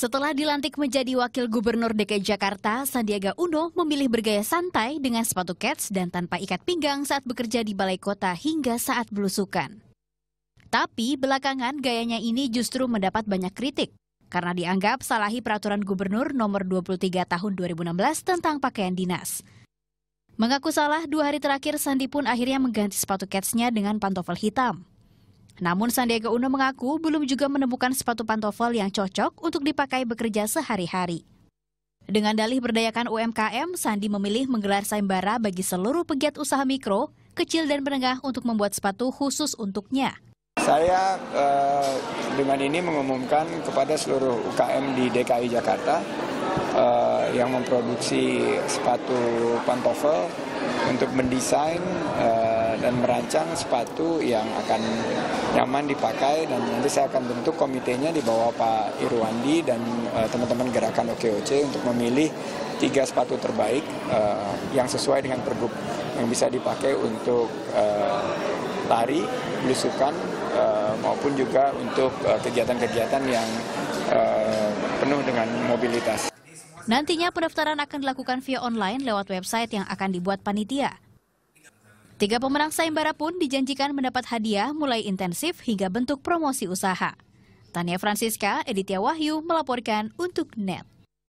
Setelah dilantik menjadi Wakil Gubernur DKI Jakarta, Sandiaga Uno memilih bergaya santai dengan sepatu kets dan tanpa ikat pinggang saat bekerja di Balai Kota hingga saat belusukan. Tapi belakangan gayanya ini justru mendapat banyak kritik karena dianggap salahi peraturan gubernur nomor 23 tahun 2016 tentang pakaian dinas. Mengaku salah, dua hari terakhir Sandi pun akhirnya mengganti sepatu ketsnya dengan pantofel hitam. Namun Sandiaga Uno mengaku belum juga menemukan sepatu pantofel yang cocok untuk dipakai bekerja sehari-hari. Dengan dalih berdayakan UMKM, Sandi memilih menggelar sayembara bagi seluruh pegiat usaha mikro, kecil dan menengah untuk membuat sepatu khusus untuknya. Saya eh, dengan ini mengumumkan kepada seluruh UKM di DKI Jakarta eh, yang memproduksi sepatu pantofel untuk mendesain eh, dan merancang sepatu yang akan nyaman dipakai dan nanti saya akan bentuk komitenya di bawah Pak Irwandi dan eh, teman-teman uh, gerakan OKOC untuk memilih tiga sepatu terbaik uh, yang sesuai dengan pergub yang bisa dipakai untuk uh, eh, lari, belusukan uh, maupun juga untuk kegiatan-kegiatan uh, yang uh, penuh dengan mobilitas. Nantinya pendaftaran akan dilakukan via online lewat website yang akan dibuat panitia. Tiga pemenang sayembara pun dijanjikan mendapat hadiah mulai intensif hingga bentuk promosi usaha. Tania Francisca, Editya Wahyu melaporkan untuk NET.